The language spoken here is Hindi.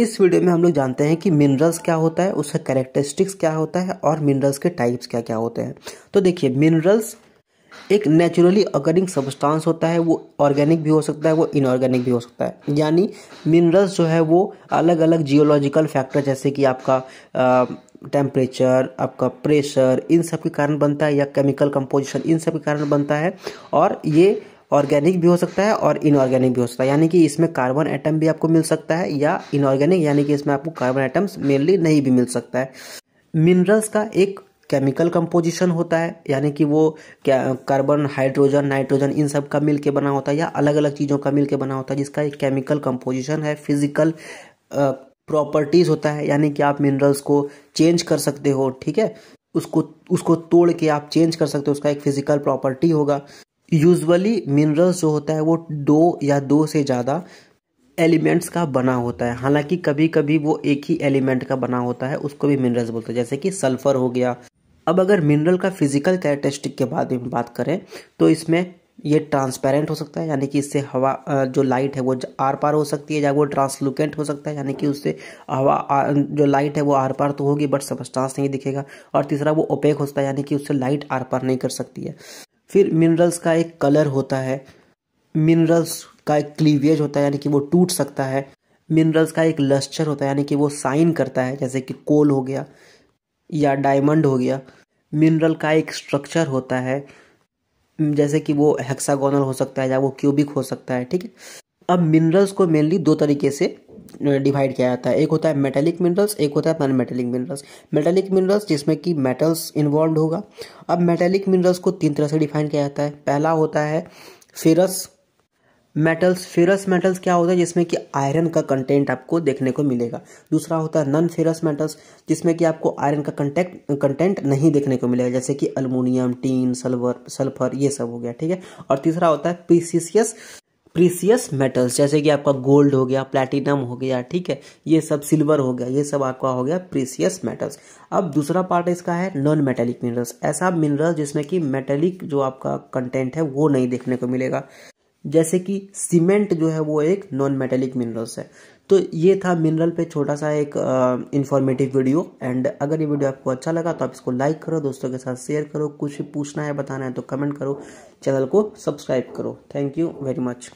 इस वीडियो में हम लोग जानते हैं कि मिनरल्स क्या होता है उसका कैरेक्टरिस्टिक्स क्या होता है और मिनरल्स के टाइप्स क्या क्या होते हैं तो देखिए मिनरल्स एक नेचुरली अकरिंग सब्सटेंस होता है वो ऑर्गेनिक भी हो सकता है वो इनऑर्गेनिक भी हो सकता है यानी मिनरल्स जो है वो अलग अलग जियोलॉजिकल फैक्टर जैसे कि आपका टेम्परेचर आपका प्रेशर इन सब के कारण बनता है या केमिकल कंपोजिशन इन सब के कारण बनता है और ये ऑर्गेनिक भी हो सकता है और इनऑर्गेनिक भी हो सकता है यानी कि इसमें कार्बन एटम भी आपको मिल सकता है या इनऑर्गेनिक यानी कि इसमें आपको कार्बन एटम्स मेनली नहीं भी मिल सकता है मिनरल्स का एक केमिकल कंपोजिशन होता है यानी कि वो क्या कार्बन हाइड्रोजन नाइट्रोजन इन सब का मिल के बना होता है या अलग अलग चीज़ों का मिल के बना होता है जिसका एक केमिकल कंपोजिशन है फिजिकल प्रॉपर्टीज़ होता है यानी कि आप मिनरल्स को चेंज कर सकते हो ठीक है उसको उसको तोड़ के आप चेंज कर सकते हो उसका एक फिजिकल प्रॉपर्टी होगा यूजुअली मिनरल्स जो होता है वो दो या दो से ज़्यादा एलिमेंट्स का बना होता है हालांकि कभी कभी वो एक ही एलिमेंट का बना होता है उसको भी मिनरल्स बोलते हैं जैसे कि सल्फर हो गया अब अगर मिनरल का फिजिकल कैरेक्टरिस्टिक के बारे में बात करें तो इसमें ये ट्रांसपेरेंट हो सकता है यानी कि इससे हवा जो लाइट है वो आर पार हो सकती है या वो ट्रांसलुकेंट हो सकता है यानी कि उससे हवा जो लाइट है वो आर पार तो होगी बट सबस्टांस नहीं दिखेगा और तीसरा वो ओपेक होता है यानी कि उससे लाइट आर पार नहीं कर सकती है फिर मिनरल्स का एक कलर होता है मिनरल्स का एक क्लीवेज होता है यानी कि वो टूट सकता है मिनरल्स का एक लस्चर होता है यानी कि वो साइन करता है जैसे कि कोल हो गया या डायमंड हो गया मिनरल का एक स्ट्रक्चर होता है जैसे कि वो हेक्सागोनल हो सकता है या वो क्यूबिक हो सकता है ठीक है अब मिनरल्स को मेनली दो तरीके से डिवाइड किया जाता है एक होता है मेटेलिक मिनरल्स एक होता है non metallic minerals metallic minerals जिसमें कि मेटल्स इन्वॉल्व होगा अब मेटेलिक मिनरल्स को तीन तरह से डिफाइन किया जाता है पहला होता है फेरस मेटल्स फेरस मेटल्स क्या होता है जिसमें कि आयरन का कंटेंट आपको देखने को मिलेगा दूसरा होता है नॉन फेरस मेटल्स जिसमें कि आपको आयरन का कंटेक्ट कंटेंट नहीं देखने को मिलेगा जैसे कि अल्मोनियम टीन सल्वर सल्फर ये सब हो गया ठीक है और तीसरा होता है पीसीसीएस प्रीसियस मेटल्स जैसे कि आपका गोल्ड हो गया प्लेटिनम हो गया ठीक है ये सब सिल्वर हो गया ये सब आपका हो गया प्रीसियस मेटल्स अब दूसरा पार्ट इसका है नॉन मेटेलिक मिनरल्स ऐसा मिनरल जिसमें कि मेटेलिक जो आपका कंटेंट है वो नहीं देखने को मिलेगा जैसे कि सीमेंट जो है वो एक नॉन मेटेलिक मिनरल्स है तो ये था मिनरल पे छोटा सा एक इन्फॉर्मेटिव वीडियो एंड अगर ये वीडियो आपको अच्छा लगा तो आप इसको लाइक करो दोस्तों के साथ शेयर करो कुछ पूछना है बताना है तो कमेंट करो चैनल को सब्सक्राइब करो थैंक यू वेरी मच